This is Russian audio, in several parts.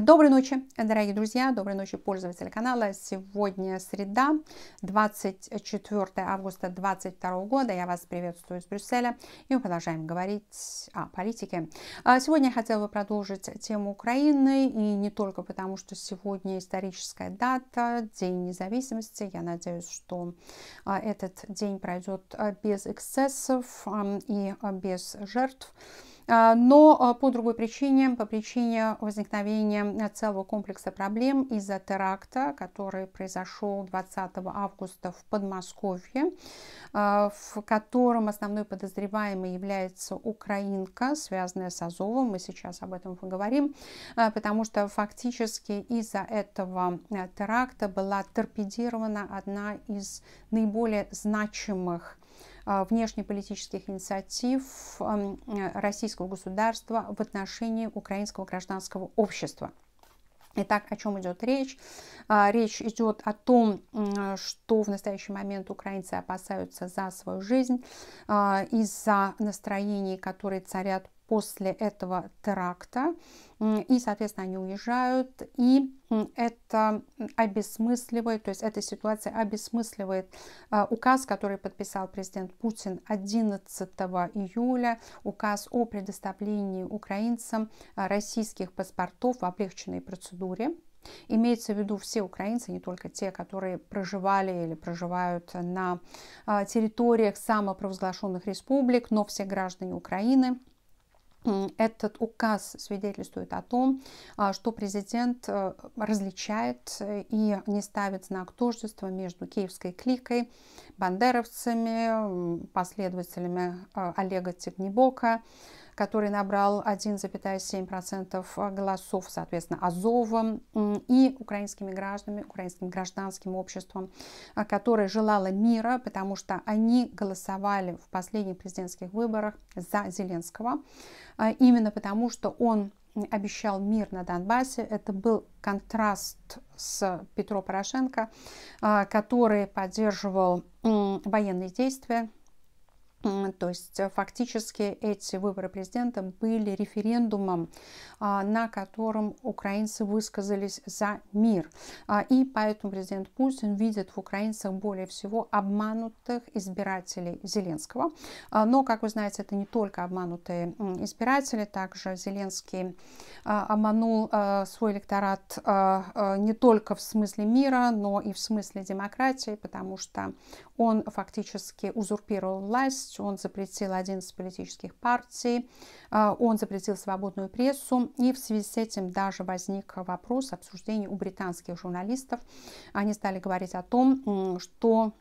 Доброй ночи, дорогие друзья, доброй ночи, пользователи канала. Сегодня среда, 24 августа 2022 года. Я вас приветствую из Брюсселя. И мы продолжаем говорить о политике. А сегодня я хотела бы продолжить тему Украины. И не только потому, что сегодня историческая дата, День независимости. Я надеюсь, что а, этот день пройдет а, без эксцессов и без жертв. А, но а, по другой причине, по причине возникновения целого комплекса проблем из-за теракта, который произошел 20 августа в Подмосковье, а, в котором основной подозреваемой является украинка, связанная с Азовом. Мы сейчас об этом поговорим, потому что фактически из-за этого теракта была торпедирована одна из наиболее значимых а, внешнеполитических инициатив эм, э, российского государства в отношении украинского гражданского общества. Итак, о чем идет речь? А, речь идет о том, э, что в настоящий момент украинцы опасаются за свою жизнь а, из-за настроений, которые царят после этого теракта. И, соответственно, они уезжают. И это обесмысливает, то есть эта ситуация обесмысливает а, указ, который подписал президент Путин 11 июля, указ о предоставлении украинцам а, российских паспортов в облегченной процедуре. Имеется в виду все украинцы, не только те, которые проживали или проживают на а, территориях самопровозглашенных республик, но все граждане Украины – этот указ свидетельствует о том, а, что президент э, различает э, и не ставит знак тождества между киевской кликой, бандеровцами, последователями э, Олега Тегнебока, который набрал 1,7% голосов, соответственно, Азовом и украинскими гражданами, украинским гражданским обществом, а, которое желало мира, потому что они голосовали в последних президентских выборах за Зеленского, а, именно потому что он обещал мир на Донбассе. Это был контраст с Петро Порошенко, а, который поддерживал военные действия, то есть э, фактически эти выборы президента были референдумом, а, на котором украинцы высказались за мир. А, и поэтому президент Путин видит в украинцах более всего обманутых избирателей Зеленского. А, но, как вы знаете, это не только обманутые избиратели, также Зеленский обманул свой электорат не только в смысле мира, но и в смысле демократии, потому что он фактически узурпировал власть есть он запретил 11 политических партий, а, он запретил свободную прессу, и в связи с этим даже возник вопрос обсуждения у британских журналистов. Они стали говорить о том, что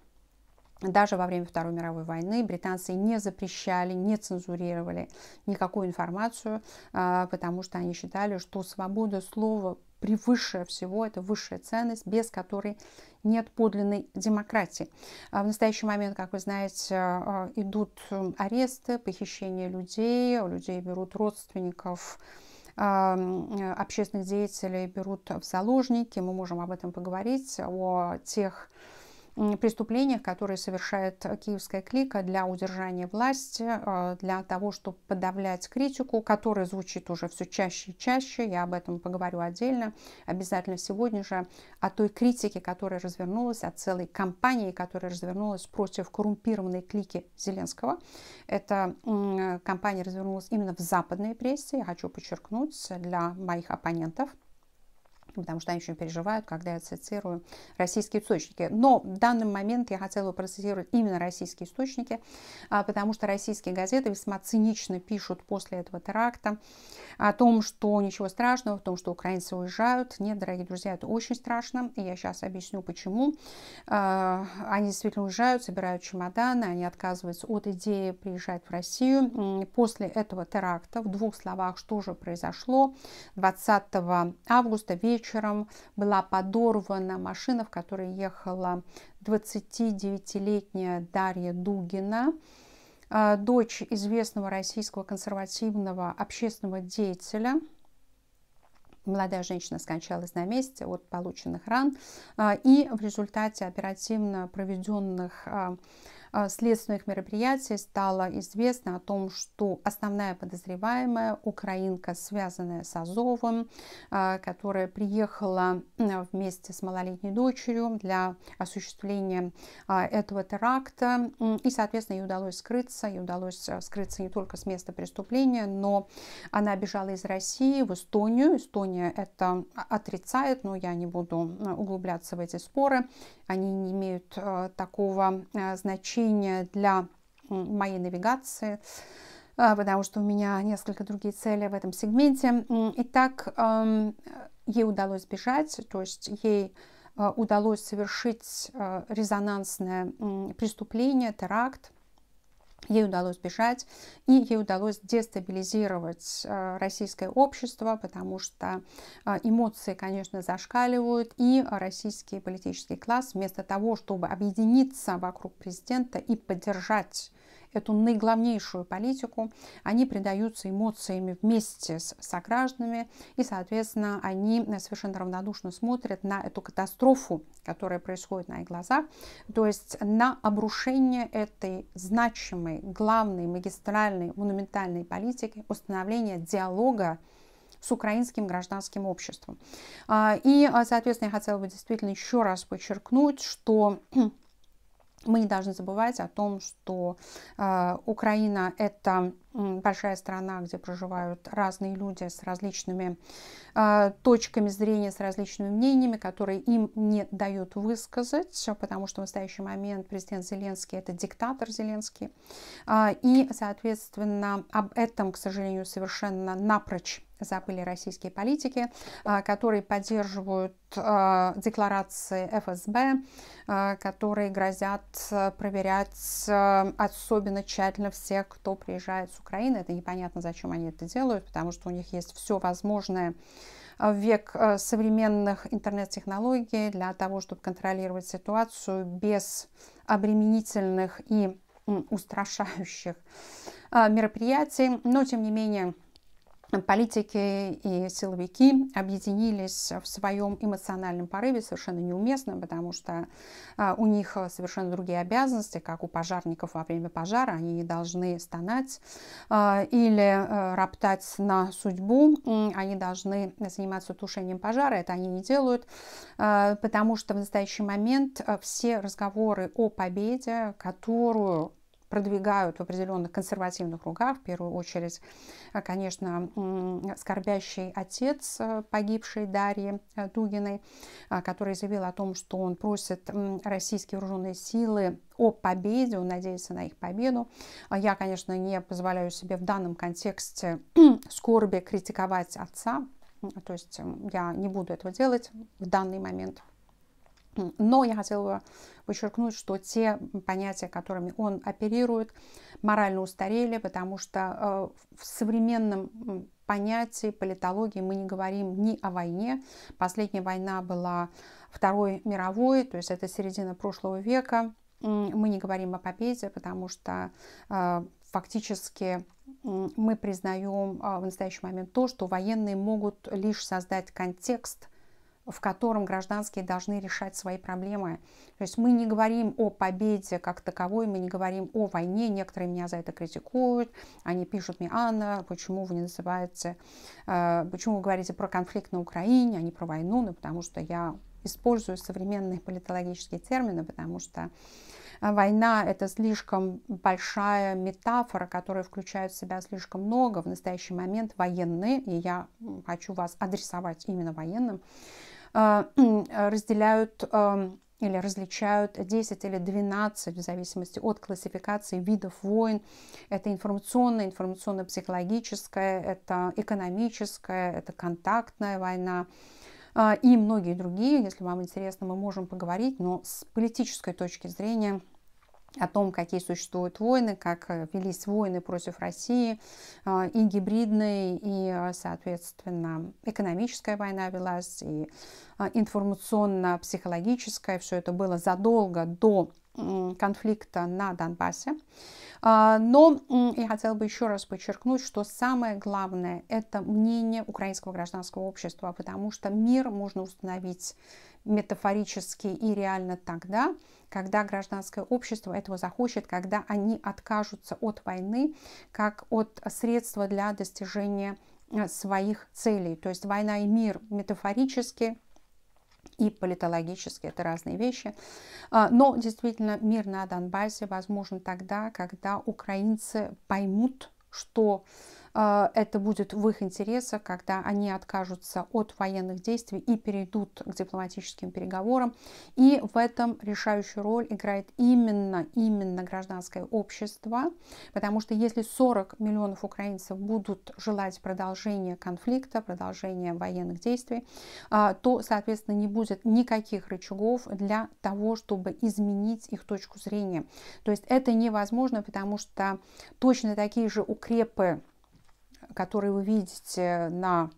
даже во время Второй мировой войны британцы не запрещали, не цензурировали никакую информацию, а, потому что они считали, что свобода слова превыше всего, это высшая ценность, без которой нет подлинной демократии. А в настоящий момент, как вы знаете, э, идут аресты, похищения людей, у людей берут родственников, эм, э, общественных деятелей берут в заложники. Мы можем об этом поговорить, о тех преступлениях, которые совершает э, киевская клика для удержания власти, э, для того, чтобы подавлять критику, которая звучит уже все чаще и чаще. Я об этом поговорю отдельно. Обязательно сегодня же о той критике, которая развернулась, о целой кампании, которая развернулась против коррумпированной клики Зеленского. Эта э, кампания развернулась именно в западной прессе, я хочу подчеркнуть, для моих оппонентов – потому что они очень переживают, когда я цитирую российские источники. Но в данный момент я хотела процитировать именно российские источники, а, потому что российские газеты весьма цинично пишут после этого теракта о том, что ничего страшного, в том, что украинцы уезжают. Нет, дорогие друзья, это очень страшно, и я сейчас объясню, почему. А, они действительно уезжают, собирают чемоданы, они отказываются от идеи приезжать в Россию. После этого теракта, в двух словах, что же произошло, 20 августа вечером вечером была подорвана машина, в которой ехала 29-летняя Дарья Дугина, э, дочь известного российского консервативного общественного деятеля. Молодая женщина скончалась на месте от полученных ран. Э, и в результате оперативно проведенных э, а, следственных мероприятий стало известно о том, что основная подозреваемая украинка, связанная с Азовым, а, которая приехала вместе с малолетней дочерью для осуществления а, этого теракта. И, соответственно, ей удалось скрыться. Ей удалось скрыться не только с места преступления, но она бежала из России в Эстонию. Эстония это отрицает, но я не буду углубляться в эти споры. Они не имеют такого значения линия для моей навигации, а, потому что у меня несколько другие цели в этом сегменте. Итак, ей удалось сбежать, то есть ей а, удалось совершить а, резонансное преступление, теракт, Ей удалось бежать, и ей удалось дестабилизировать э, российское общество, потому что э, эмоции, конечно, зашкаливают, и российский политический класс вместо того, чтобы объединиться вокруг президента и поддержать эту наиглавнейшую политику, они предаются эмоциями вместе с согражданами, и, соответственно, они совершенно равнодушно смотрят на эту катастрофу, которая происходит на их глазах, то есть на обрушение этой значимой, главной, магистральной, монументальной политики установления диалога с украинским гражданским обществом. А, и, соответственно, я хотела бы действительно еще раз подчеркнуть, что мы не должны забывать о том, что э, Украина это большая страна, где проживают разные люди с различными э, точками зрения, с различными мнениями, которые им не дают высказать, потому что в настоящий момент президент Зеленский это диктатор Зеленский. Э, и, соответственно, об этом, к сожалению, совершенно напрочь забыли российские политики, а, которые поддерживают а, декларации ФСБ, а, которые грозят проверять особенно тщательно всех, кто приезжает с Украины. Это непонятно, зачем они это делают, потому что у них есть все возможное в век современных интернет-технологий для того, чтобы контролировать ситуацию без обременительных и устрашающих мероприятий. Но, тем не менее, политики и силовики объединились в своем эмоциональном порыве совершенно неуместно, потому что а, у них совершенно другие обязанности, как у пожарников во время пожара, они должны стонать а, или э, роптать на судьбу, они должны заниматься тушением пожара, это они не делают, а, потому что в настоящий момент э, все разговоры о победе, которую продвигают в определенных консервативных кругах, в первую очередь, э, конечно, скорбящий отец э, погибшей Дарьи э, Дугиной, который заявил о том, что он просит российские вооруженные силы о победе, он надеется на их победу. А я, конечно, не позволяю себе в данном контексте скорби критиковать отца, то есть я не буду этого делать в данный момент. Но я хотела бы подчеркнуть, что те понятия, которыми он оперирует, морально устарели, потому что э, в современном понятии политологии мы не говорим ни о войне. Последняя война была Второй мировой, то есть это середина прошлого века. Мы не говорим о победе, потому что э, фактически мы признаем э, в настоящий момент то, что военные могут лишь создать контекст – в котором гражданские должны решать свои проблемы. То есть мы не говорим о победе как таковой, мы не говорим о войне. Некоторые меня за это критикуют. Они пишут мне, Анна, почему вы не называете, э, почему вы говорите про конфликт на Украине, а не про войну? Ну, потому что я использую современные политологические термины, потому что э, война — это слишком большая метафора, которая включает в себя слишком много. В настоящий момент военные, и я хочу вас адресовать именно военным, а, а, разделяют а, или различают 10 или 12, в зависимости от классификации видов войн. Это информационная, информационно-психологическая, это экономическая, это контактная война и многие другие. Если вам интересно, мы можем поговорить, но с политической точки зрения – о том, какие существуют войны, как э, велись войны против России, э, и гибридные, и, э, соответственно, экономическая война велась, и информационно-психологическая. Все это было задолго до конфликта на Донбассе. А, но я хотела бы еще раз подчеркнуть, что самое главное – это мнение украинского гражданского общества, потому что мир можно установить метафорически и реально тогда, когда гражданское общество этого захочет, когда они откажутся от войны как от средства для достижения э, своих целей. То есть война и мир метафорически и политологически, это разные вещи. А, но действительно мир на Донбассе возможен тогда, когда украинцы поймут, что а, это будет в их интересах, когда они откажутся от военных действий и перейдут к дипломатическим переговорам. И в этом решающую роль играет именно, именно гражданское общество, потому что если 40 миллионов украинцев будут желать продолжения конфликта, продолжения военных действий, а, то, соответственно, не будет никаких рычагов для того, чтобы изменить их точку зрения. То есть это невозможно, потому что точно такие же укрепы которые вы видите на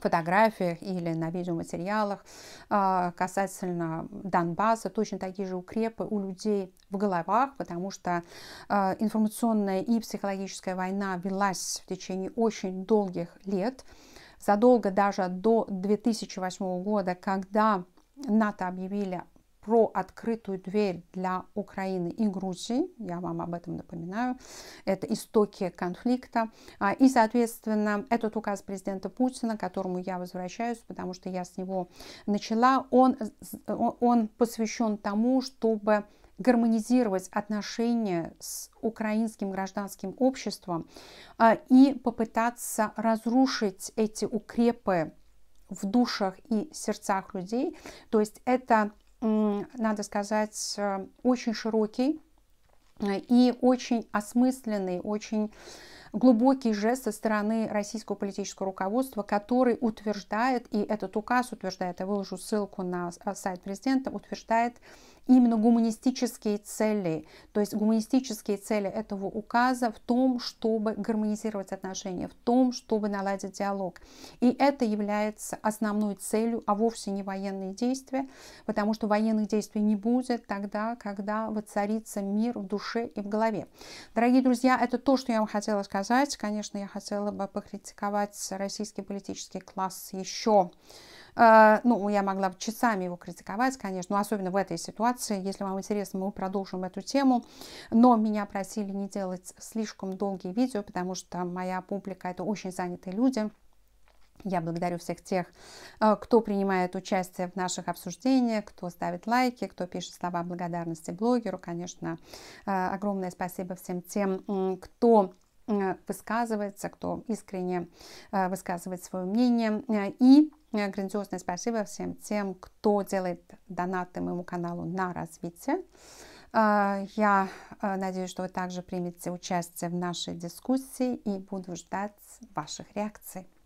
фотографиях или на видеоматериалах а, касательно Донбасса, точно такие же укрепы у людей в головах, потому что а, информационная и психологическая война велась в течение очень долгих лет, задолго даже до 2008 года, когда НАТО объявили про открытую дверь для Украины и Грузии. Я вам об этом напоминаю. Это истоки конфликта. А, и, соответственно, этот указ президента Путина, к которому я возвращаюсь, потому что я с него начала, он, он посвящен тому, чтобы гармонизировать отношения с украинским гражданским обществом а, и попытаться разрушить эти укрепы в душах и сердцах людей. То есть это надо сказать, э, очень широкий э, и очень осмысленный, очень глубокий жест со стороны российского политического руководства, который утверждает, и этот указ утверждает, я выложу ссылку на э, сайт президента, утверждает именно гуманистические цели. То есть гуманистические цели этого указа в том, чтобы гармонизировать отношения, в том, чтобы наладить диалог. И это является основной целью, а вовсе не военные действия, потому что военных действий не будет тогда, когда воцарится мир в душе и в голове. Дорогие друзья, это то, что я вам хотела сказать. Конечно, я хотела бы покритиковать российский политический класс еще а, ну, я могла часами его критиковать, конечно, но особенно в этой ситуации. Если вам интересно, мы продолжим эту тему. Но меня просили не делать слишком долгие видео, потому что моя публика – это очень занятые люди. Я благодарю всех тех, а, кто принимает участие в наших обсуждениях, кто ставит лайки, кто пишет слова благодарности блогеру. Конечно, а, огромное спасибо всем тем, кто высказывается, кто искренне высказывает свое мнение. И ну, грандиозное спасибо всем тем, кто делает донаты моему каналу на развитие. А, я а, надеюсь, что вы также примете участие в нашей дискуссии и буду ждать ваших реакций.